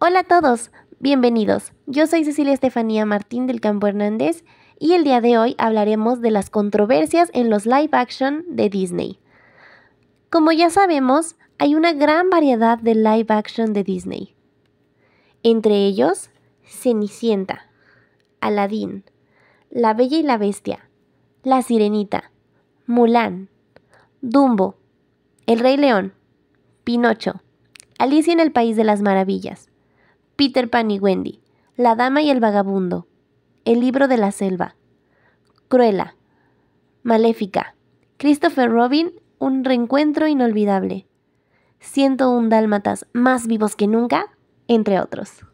Hola a todos, bienvenidos. Yo soy Cecilia Estefanía Martín del Campo Hernández y el día de hoy hablaremos de las controversias en los live action de Disney. Como ya sabemos, hay una gran variedad de live action de Disney. Entre ellos, Cenicienta, Aladín, La Bella y la Bestia, La Sirenita, Mulán, Dumbo, El Rey León, Pinocho, Alicia en el País de las Maravillas. Peter Pan y Wendy, La Dama y el Vagabundo, El Libro de la Selva, Cruella, Maléfica, Christopher Robin, Un Reencuentro Inolvidable, 101 Dálmatas Más Vivos que Nunca, entre otros.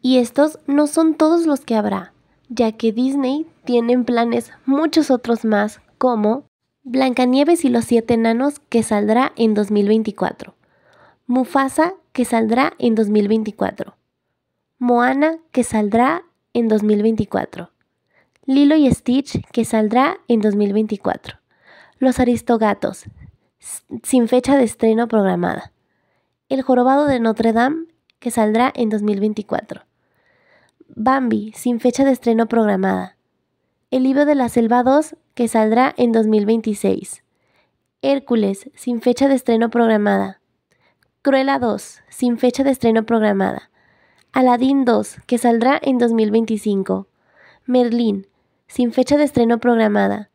Y estos no son todos los que habrá, ya que Disney tiene en planes muchos otros más, como Blancanieves y los Siete Enanos, que saldrá en 2024, Mufasa que saldrá en 2024. Moana, que saldrá en 2024. Lilo y Stitch, que saldrá en 2024. Los Aristogatos, sin fecha de estreno programada. El Jorobado de Notre Dame, que saldrá en 2024. Bambi, sin fecha de estreno programada. El libro de la Selva 2, que saldrá en 2026. Hércules, sin fecha de estreno programada. Cruella 2, sin fecha de estreno programada. Aladdin 2, que saldrá en 2025. Merlín, sin fecha de estreno programada.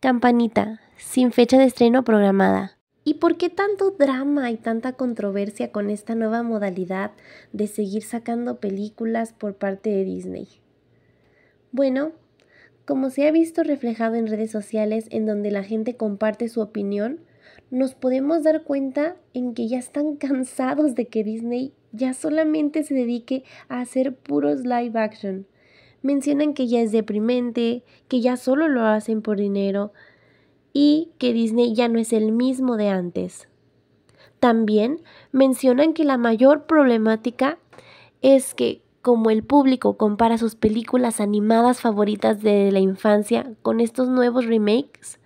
Campanita, sin fecha de estreno programada. ¿Y por qué tanto drama y tanta controversia con esta nueva modalidad de seguir sacando películas por parte de Disney? Bueno, como se ha visto reflejado en redes sociales en donde la gente comparte su opinión, nos podemos dar cuenta en que ya están cansados de que Disney ya solamente se dedique a hacer puros live action. Mencionan que ya es deprimente, que ya solo lo hacen por dinero y que Disney ya no es el mismo de antes. También mencionan que la mayor problemática es que como el público compara sus películas animadas favoritas de la infancia con estos nuevos remakes,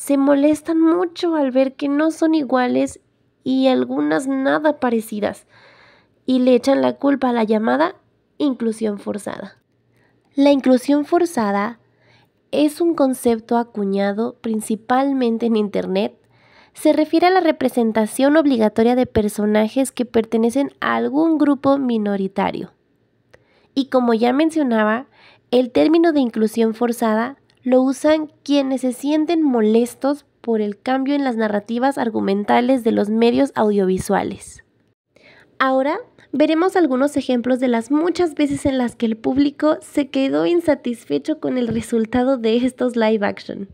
se molestan mucho al ver que no son iguales y algunas nada parecidas, y le echan la culpa a la llamada inclusión forzada. La inclusión forzada es un concepto acuñado principalmente en Internet. Se refiere a la representación obligatoria de personajes que pertenecen a algún grupo minoritario. Y como ya mencionaba, el término de inclusión forzada lo usan quienes se sienten molestos por el cambio en las narrativas argumentales de los medios audiovisuales. Ahora veremos algunos ejemplos de las muchas veces en las que el público se quedó insatisfecho con el resultado de estos live action.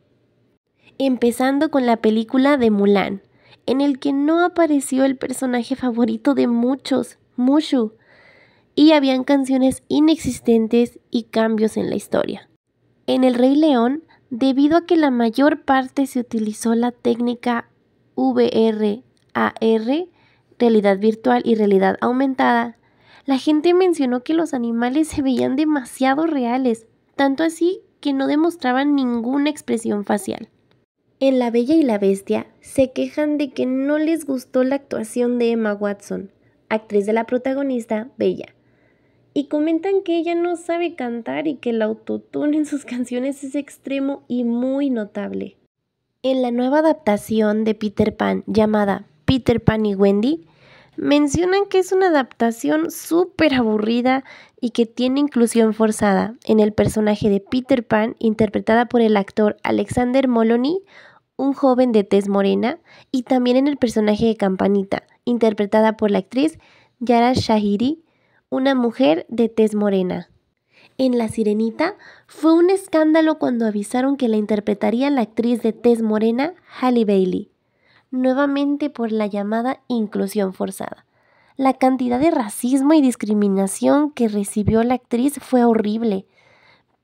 Empezando con la película de Mulan, en el que no apareció el personaje favorito de muchos, Mushu, y habían canciones inexistentes y cambios en la historia en El Rey León debido a que la mayor parte se utilizó la técnica VRAR, realidad virtual y realidad aumentada, la gente mencionó que los animales se veían demasiado reales, tanto así que no demostraban ninguna expresión facial. En La Bella y la Bestia se quejan de que no les gustó la actuación de Emma Watson, actriz de la protagonista Bella, y comentan que ella no sabe cantar y que el autotune en sus canciones es extremo y muy notable. En la nueva adaptación de Peter Pan llamada Peter Pan y Wendy, mencionan que es una adaptación súper aburrida y que tiene inclusión forzada en el personaje de Peter Pan interpretada por el actor Alexander Moloney, un joven de tez morena, y también en el personaje de Campanita, interpretada por la actriz Yara Shahiri, una mujer de tez morena. En La Sirenita fue un escándalo cuando avisaron que la interpretaría la actriz de tez morena Halle Bailey, nuevamente por la llamada inclusión forzada. La cantidad de racismo y discriminación que recibió la actriz fue horrible.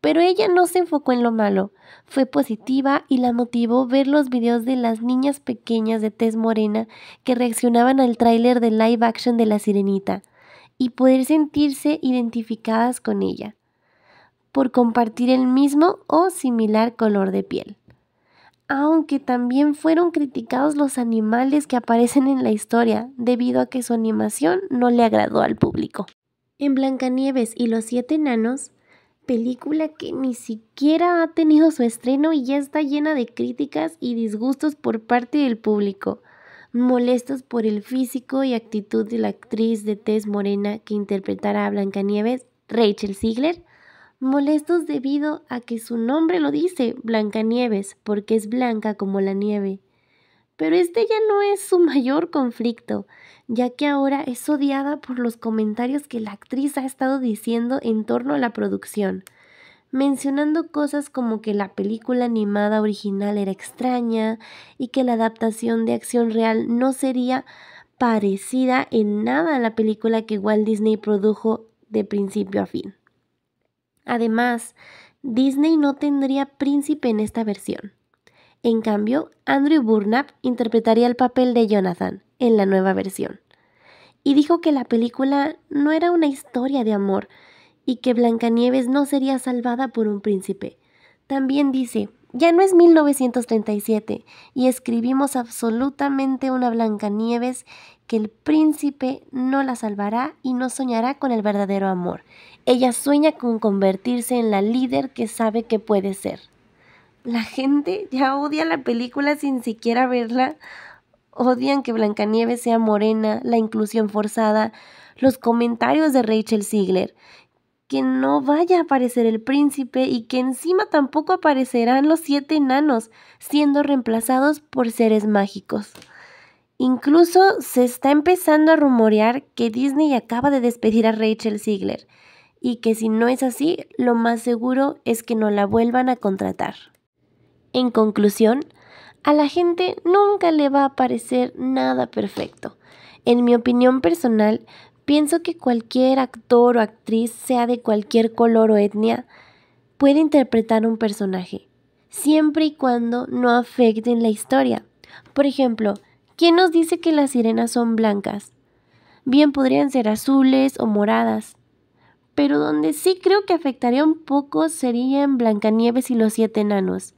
Pero ella no se enfocó en lo malo, fue positiva y la motivó ver los videos de las niñas pequeñas de tez morena que reaccionaban al tráiler de live action de La Sirenita y poder sentirse identificadas con ella, por compartir el mismo o similar color de piel. Aunque también fueron criticados los animales que aparecen en la historia debido a que su animación no le agradó al público. En Blancanieves y los siete enanos, película que ni siquiera ha tenido su estreno y ya está llena de críticas y disgustos por parte del público molestos por el físico y actitud de la actriz de tez morena que interpretará a Blancanieves, Rachel Ziegler, molestos debido a que su nombre lo dice, Blancanieves, porque es blanca como la nieve. Pero este ya no es su mayor conflicto, ya que ahora es odiada por los comentarios que la actriz ha estado diciendo en torno a la producción mencionando cosas como que la película animada original era extraña y que la adaptación de acción real no sería parecida en nada a la película que Walt Disney produjo de principio a fin. Además, Disney no tendría príncipe en esta versión. En cambio, Andrew Burnap interpretaría el papel de Jonathan en la nueva versión. Y dijo que la película no era una historia de amor, y que Blancanieves no sería salvada por un príncipe. También dice, ya no es 1937 y escribimos absolutamente una Blancanieves que el príncipe no la salvará y no soñará con el verdadero amor. Ella sueña con convertirse en la líder que sabe que puede ser. La gente ya odia la película sin siquiera verla. Odian que Blancanieves sea morena, la inclusión forzada, los comentarios de Rachel Ziegler, que no vaya a aparecer el príncipe y que encima tampoco aparecerán los siete enanos, siendo reemplazados por seres mágicos. Incluso se está empezando a rumorear que Disney acaba de despedir a Rachel Ziegler y que si no es así, lo más seguro es que no la vuelvan a contratar. En conclusión, a la gente nunca le va a parecer nada perfecto. En mi opinión personal, pienso que cualquier actor o actriz, sea de cualquier color o etnia, puede interpretar un personaje, siempre y cuando no afecten la historia. Por ejemplo, ¿quién nos dice que las sirenas son blancas? Bien podrían ser azules o moradas. Pero donde sí creo que afectaría un poco sería Blancanieves y los siete enanos,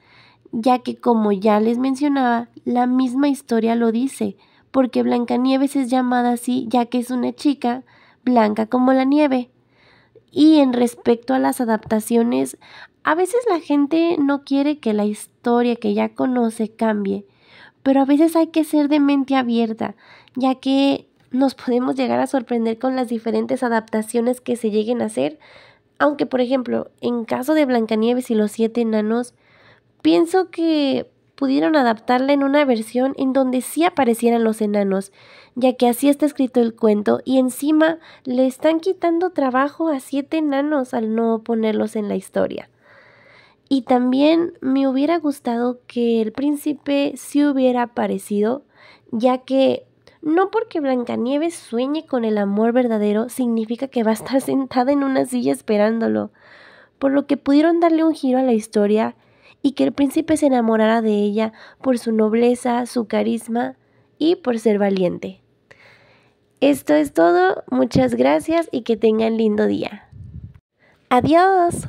ya que como ya les mencionaba, la misma historia lo dice porque Blancanieves es llamada así ya que es una chica blanca como la nieve. Y en respecto a las adaptaciones, a veces la gente no quiere que la historia que ya conoce cambie, pero a veces hay que ser de mente abierta, ya que nos podemos llegar a sorprender con las diferentes adaptaciones que se lleguen a hacer, aunque por ejemplo, en caso de Blancanieves y los siete enanos, pienso que pudieron adaptarla en una versión en donde sí aparecieran los enanos, ya que así está escrito el cuento y encima le están quitando trabajo a siete enanos al no ponerlos en la historia. Y también me hubiera gustado que el príncipe sí hubiera aparecido, ya que no porque Blancanieves sueñe con el amor verdadero significa que va a estar sentada en una silla esperándolo, por lo que pudieron darle un giro a la historia y que el príncipe se enamorara de ella por su nobleza, su carisma y por ser valiente. Esto es todo, muchas gracias y que tengan lindo día. Adiós.